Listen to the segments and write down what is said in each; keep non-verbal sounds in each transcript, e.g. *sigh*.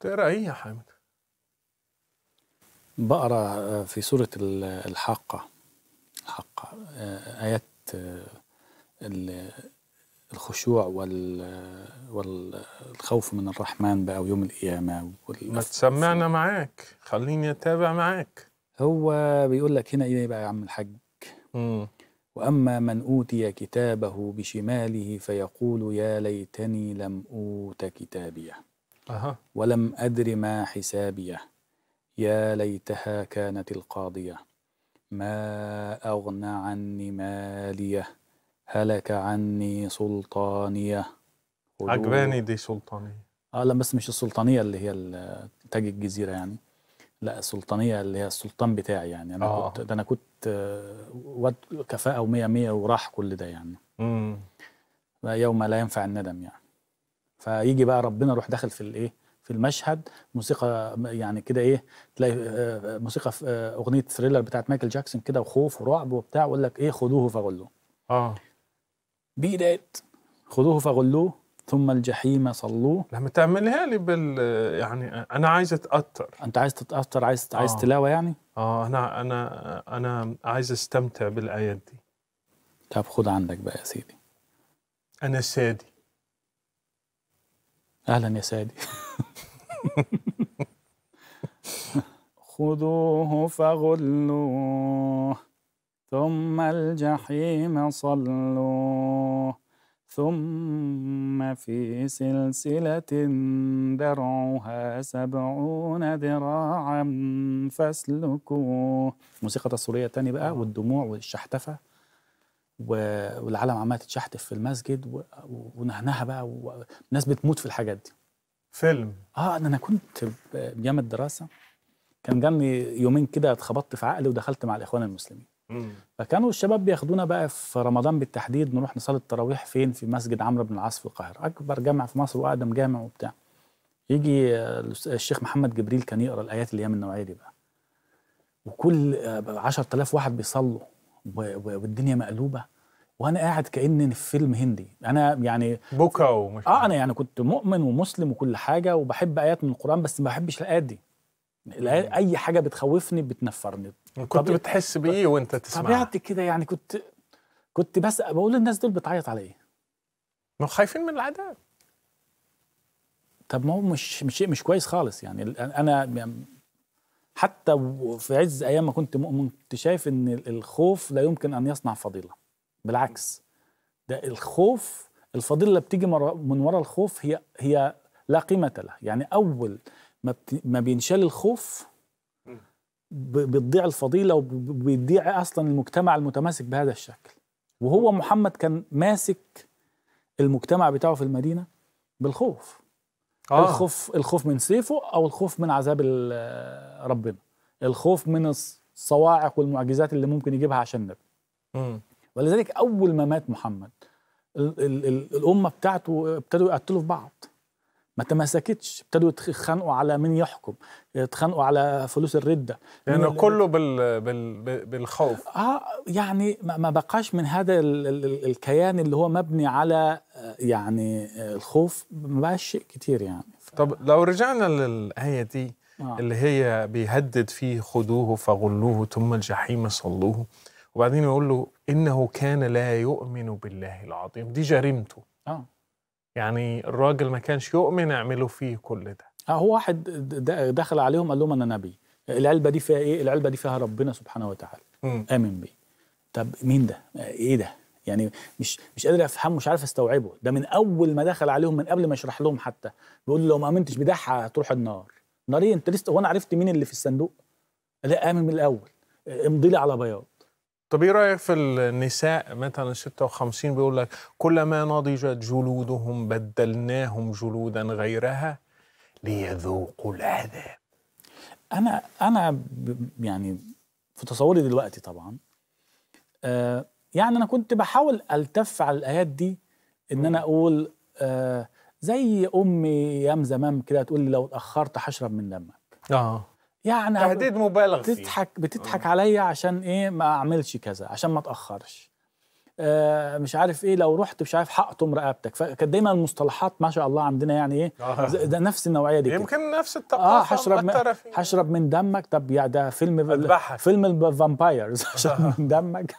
تقرا ايه يا حامد؟ بقرا آه، في سوره الحاقه الحاقه آه، ايات آه، الخشوع والخوف من الرحمن بقى ويوم القيامه ما تسمعنا معاك خليني اتابع معاك هو بيقول لك هنا ايه بقى يا عم الحاج؟ واما من اوتي كتابه بشماله فيقول يا ليتني لم اوت كتابيه أه. ولم أدر ما حسابيه يا ليتها كانت القاضية ما أغنى عني ماليه هلك عني سلطانية عجباني دي سلطانية اه لا بس مش السلطانية اللي هي تاج الجزيرة يعني لا السلطانية اللي هي السلطان بتاعي يعني أنا آه. كنت ده أنا كنت آه، ود كفاءة ومية مية وراح كل ده يعني امم يوم لا ينفع الندم يعني فيجي بقى ربنا يروح داخل في الايه في المشهد موسيقى يعني كده ايه تلاقي آه، آه، موسيقى في آه، اغنيه ثريلر بتاعت مايكل جاكسون كده وخوف ورعب وبتاع ويقول لك ايه خذوه فغلوه اه بيدات خذوه فغلوه ثم الجحيم صلوه لما تعملها لي بال يعني انا عايز اتاثر انت عايز تتاثر عايز آه. عايز تلاوه يعني اه انا انا انا عايز استمتع بالايات دي طب خد عندك بقى يا سيدي انا سادي أهلا يا سادي *laughs* خذوه فغلوه ثم الجحيم صلوه ثم في سلسلة درعها سبعون ذراعا فاسلكوه موسيقى تصويرية تاني بقى آه. والدموع والشحتفة والعالم عماله تتشحتف في المسجد ونهنها بقى والناس بتموت في الحاجات دي فيلم اه انا كنت ايام الدراسه كان جاني يومين كده اتخبطت في عقلي ودخلت مع الاخوان المسلمين فكانوا الشباب بياخدونا بقى في رمضان بالتحديد نروح نصلي التراويح فين في مسجد عمرو بن العاص في القاهره اكبر جامع في مصر واقدم جامع وبتاع يجي الشيخ محمد جبريل كان يقرا الايات اللي هي من النوعيه دي بقى وكل 10000 آه، واحد بيصلوا والدنيا مقلوبه وانا قاعد كاني في فيلم هندي انا يعني بكا ومش اه انا يعني كنت مؤمن ومسلم وكل حاجه وبحب ايات من القران بس ما بحبش الايات دي اي حاجه بتخوفني بتنفرني كنت بتحس بايه وانت تسمع طبيعتي كده يعني كنت كنت بس بقول للناس دول بتعيط على ايه ما خايفين من العذاب طب ما هو مش مش مش كويس خالص يعني انا حتى في عز ايام ما كنت مؤمن كنت شايف ان الخوف لا يمكن ان يصنع فضيله بالعكس ده الخوف الفضيله اللي بتيجي من وراء الخوف هي هي لا قيمه لها يعني اول ما ما بينشال الخوف بتضيع الفضيله وبيضيع اصلا المجتمع المتماسك بهذا الشكل وهو محمد كان ماسك المجتمع بتاعه في المدينه بالخوف آه. الخوف الخوف من سيفه او الخوف من عذاب آه، ربنا الخوف من الصواعق والمعجزات اللي ممكن يجيبها عشان النبي ولذلك اول ما مات محمد الـ الـ الامه بتاعته ابتدوا يقتلوا في بعض ما تماسكتش ابتدوا يتخانقوا على من يحكم يتخانقوا على فلوس الرده لانه يعني كله بال... بال... بالخوف اه يعني ما بقاش من هذا ال... ال... الكيان اللي هو مبني على آه، يعني آه، الخوف ما بقاش شيء كتير يعني ف... طب لو رجعنا للايه دي آه. اللي هي بيهدد فيه خذوه فغلوه ثم الجحيم صلوه وبعدين يقول له انه كان لا يؤمن بالله العظيم دي جريمته آه. يعني الراجل ما كانش يؤمن اعملوا فيه كل ده آه، هو واحد دخل عليهم قال لهم انا نبي العلبه دي فيها ايه العلبه دي فيها ربنا سبحانه وتعالى م. امن بيه طب مين ده ايه ده يعني مش مش قادر افهمه مش عارف استوعبه ده من اول ما دخل عليهم من قبل ما يشرح لهم حتى بيقول لو ما امنتش بده هتروح النار نار ايه انت لسه هو انا عرفت مين اللي في الصندوق لا امن من الاول امضي لي على بياض طب ايه رايك في النساء مثلا 56 بيقول لك كلما نضجت جلودهم بدلناهم جلودا غيرها ليذوقوا العذاب انا انا يعني في تصوري دلوقتي طبعا آه يعني انا كنت بحاول التف على الايات دي ان انا اقول آه زي امي ايام زمان كده تقول لي لو اتاخرت هشرب من دمك اه يعني تهديد مبالغ فيه بتضحك آه. بتضحك عليا عشان ايه ما اعملش كذا عشان ما اتاخرش آه، مش عارف ايه لو رحت مش عارف حقتم رقبتك فكانت دايما المصطلحات ما شاء الله عندنا يعني ايه آه. ده نفس النوعيه دي يمكن كده. نفس الثقافه اه هشرب من هشرب من دمك طب يا ده فيلم فيلم الفامبايرز *laughs* هشرب *laughs* من دمك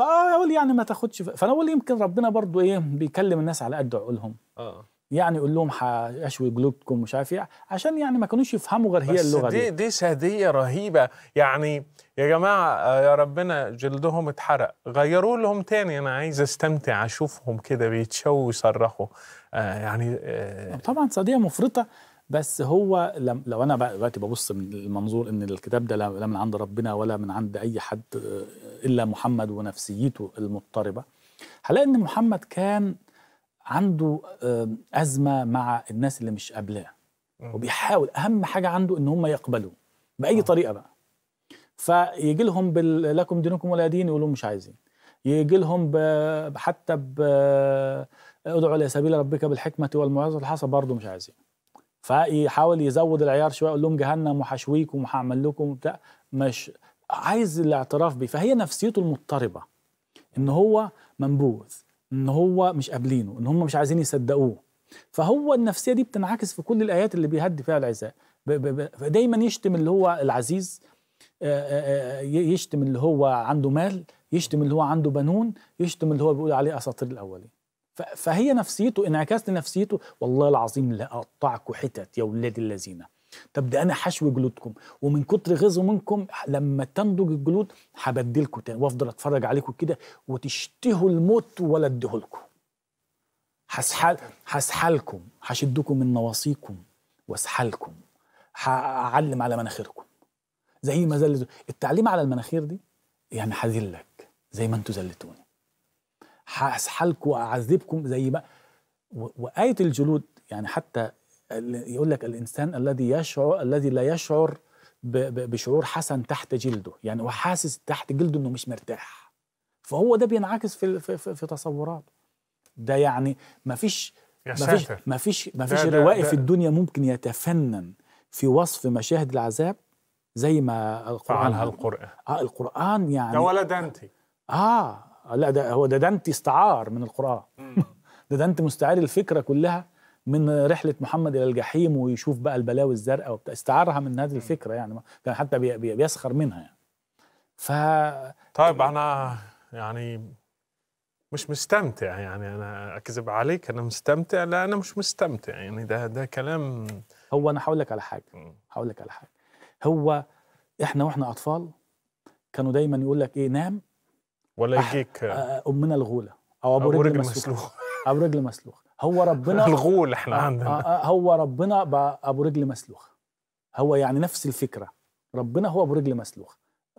اقول يعني ما تاخدش فانا اقول يمكن ربنا برضو ايه بيكلم الناس على قد عقولهم اه يعني قول لهم هشوي قلوبكم مش عارف إيه، عشان يعني ما كانوش يفهموا غير هي اللغه دي دي, دي ساديه رهيبه يعني يا جماعه آه، يا ربنا جلدهم اتحرق غيروا لهم تاني انا عايز استمتع اشوفهم كده بيتشووا ويصرخوا آه، يعني آه، طبعا ساديه مفرطه بس هو لو انا دلوقتي ببص من المنظور ان الكتاب ده لا من عند ربنا ولا من عند اي حد الا محمد ونفسيته المضطربه هلاقي ان محمد كان عنده ازمه مع الناس اللي مش قابلاه وبيحاول اهم حاجه عنده ان هم يقبلوا باي آه. طريقه بقى فيجي لهم لكم دينكم ولا دين يقولوا مش عايزين يجي لهم حتى ادعوا الى سبيل ربك بالحكمه والموعظه الحسنه برضه مش عايزين فيحاول يزود العيار شويه يقول لهم جهنم وحشويكم وهعمل لكم بتاع مش عايز الاعتراف بيه فهي نفسيته المضطربه ان هو منبوذ ان هو مش قابلينه ان هم مش عايزين يصدقوه فهو النفسيه دي بتنعكس في كل الايات اللي بيهدي فيها العزاء فدايما يشتم اللي هو العزيز آه، آه، آه، يشتم اللي هو عنده مال يشتم اللي هو عنده بنون يشتم اللي هو بيقول عليه اساطير الاولين فهي نفسيته انعكاس لنفسيته والله العظيم لا اقطعكم حتت يا ولاد الذين طب ده انا حشوي جلودكم ومن كتر غيظه منكم لما تنضج الجلود هبدلكم تاني وافضل اتفرج عليكم كده وتشتهوا الموت ولا اديهولكم هسحل هسحلكم هشدكم من نواصيكم واسحلكم هعلم على مناخيركم زي ما زلت التعليم على المناخير دي يعني هذلك زي ما انتم زلتوني هسحلكم واعذبكم زي ما و... وايه الجلود يعني حتى يقول لك الانسان الذي يشعر الذي لا يشعر بشعور حسن تحت جلده يعني هو حاسس تحت جلده انه مش مرتاح فهو ده بينعكس في في, في, في تصوراته ده يعني ما فيش ما فيش ما فيش ما فيش روائي في الدنيا ممكن يتفنن في وصف مشاهد العذاب زي ما القران فعلها القران اه القران يعني ده ولا دانتي اه لا ده هو ده دانتي استعار من القران *laughs* ده دانتي مستعار الفكره كلها من رحله محمد الى الجحيم ويشوف بقى البلاوي الزرقاء وبتاع استعارها من هذه الفكره يعني كان حتى بيسخر منها يعني ف طيب انا يعني مش مستمتع يعني انا اكذب عليك انا مستمتع لا انا مش مستمتع يعني ده ده كلام هو انا هقول لك على حاجه هقول لك على حاجه هو احنا واحنا اطفال كانوا دايما يقول لك ايه نام ولا يجيك امنا الغوله او ابو رجل مسلوخ ابو رجل مسلوخ هو ربنا *laughs* الغول احنا آه، عندنا آه، آه، هو ربنا بقى ابو رجل مسلوخ هو يعني نفس الفكره ربنا هو ابو رجل مسلوخ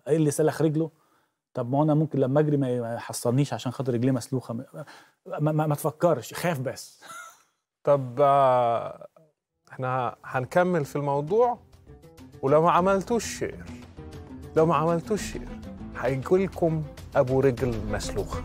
ايه اللي سلخ رجله طب ما انا ممكن لما اجري ما يحصلنيش عشان خاطر رجلي مسلوخه ما, ما, ما, ما تفكرش خاف بس *laughs* طب احنا هنكمل في الموضوع ولو ما عملتوش شير لو ما عملتوش شير هيجي لكم ابو رجل مسلوخه